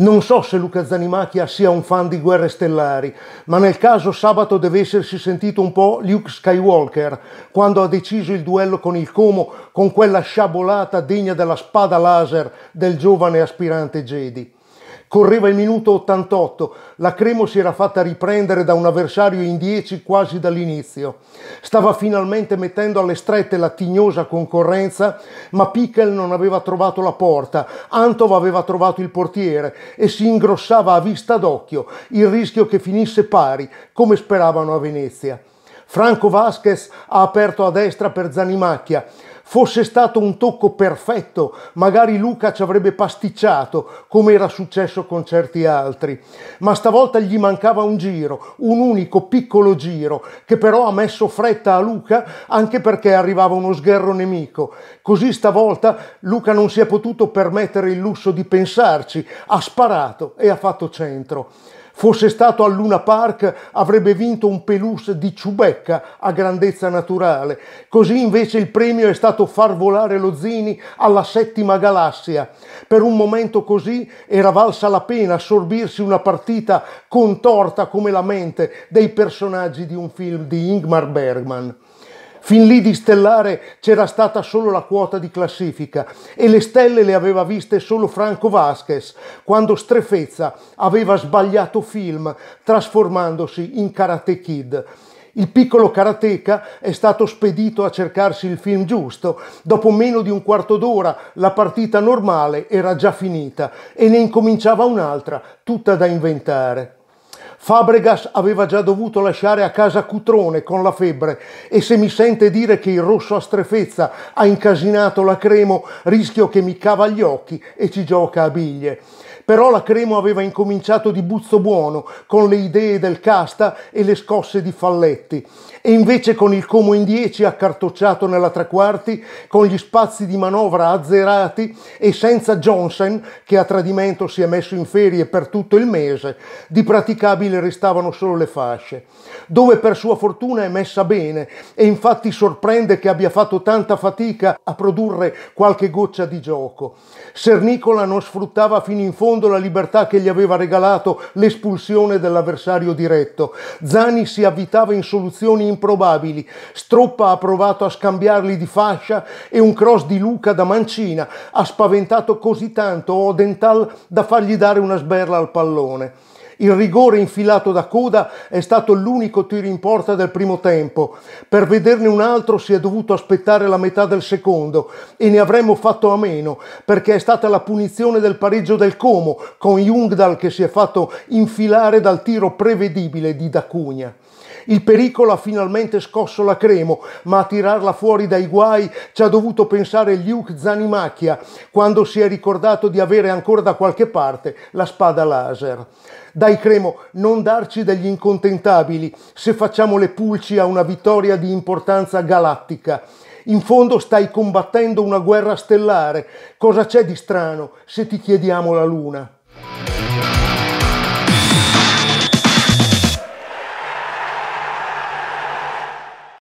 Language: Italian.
Non so se Luca Zanimacchia sia un fan di Guerre Stellari, ma nel caso sabato deve essersi sentito un po' Luke Skywalker, quando ha deciso il duello con il Como con quella sciabolata degna della spada laser del giovane aspirante Jedi. Correva il minuto 88, la Cremo si era fatta riprendere da un avversario in 10 quasi dall'inizio. Stava finalmente mettendo alle strette la tignosa concorrenza, ma Pickel non aveva trovato la porta, Antov aveva trovato il portiere e si ingrossava a vista d'occhio il rischio che finisse pari, come speravano a Venezia. Franco Vasquez ha aperto a destra per Zanimacchia, Fosse stato un tocco perfetto, magari Luca ci avrebbe pasticciato, come era successo con certi altri. Ma stavolta gli mancava un giro, un unico piccolo giro, che però ha messo fretta a Luca anche perché arrivava uno sgherro nemico. Così stavolta Luca non si è potuto permettere il lusso di pensarci, ha sparato e ha fatto centro. Fosse stato al Luna Park avrebbe vinto un peluche di Ciubecca a grandezza naturale. Così invece il premio è stato far volare lo Zini alla settima galassia. Per un momento così era valsa la pena assorbirsi una partita contorta come la mente dei personaggi di un film di Ingmar Bergman. Fin lì di stellare c'era stata solo la quota di classifica e le stelle le aveva viste solo Franco Vasquez quando Strefezza aveva sbagliato film trasformandosi in Karate Kid. Il piccolo karateka è stato spedito a cercarsi il film giusto. Dopo meno di un quarto d'ora la partita normale era già finita e ne incominciava un'altra, tutta da inventare. Fabregas aveva già dovuto lasciare a casa Cutrone con la febbre e se mi sente dire che il rosso a strefezza ha incasinato la Cremo, rischio che mi cava gli occhi e ci gioca a biglie però la Cremo aveva incominciato di buzzo buono con le idee del Casta e le scosse di Falletti e invece con il Como in 10 accartocciato nella tre quarti, con gli spazi di manovra azzerati e senza Johnson che a tradimento si è messo in ferie per tutto il mese, di praticabile restavano solo le fasce, dove per sua fortuna è messa bene e infatti sorprende che abbia fatto tanta fatica a produrre qualche goccia di gioco. Sernicola non sfruttava fino in fondo secondo la libertà che gli aveva regalato l'espulsione dell'avversario diretto. Zani si avvitava in soluzioni improbabili, Stroppa ha provato a scambiarli di fascia e un cross di Luca da mancina ha spaventato così tanto Odental da fargli dare una sberla al pallone. Il rigore infilato da coda è stato l'unico tiro in porta del primo tempo. Per vederne un altro si è dovuto aspettare la metà del secondo e ne avremmo fatto a meno perché è stata la punizione del pareggio del Como con Jungdal che si è fatto infilare dal tiro prevedibile di Dacugna. Il pericolo ha finalmente scosso la Cremo, ma a tirarla fuori dai guai ci ha dovuto pensare Luke Zanimacchia quando si è ricordato di avere ancora da qualche parte la spada laser. Dai Cremo, non darci degli incontentabili se facciamo le pulci a una vittoria di importanza galattica. In fondo stai combattendo una guerra stellare. Cosa c'è di strano se ti chiediamo la luna?